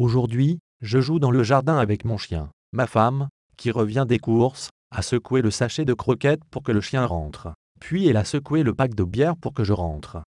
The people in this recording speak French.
Aujourd'hui, je joue dans le jardin avec mon chien. Ma femme, qui revient des courses, a secoué le sachet de croquettes pour que le chien rentre. Puis elle a secoué le pack de bière pour que je rentre.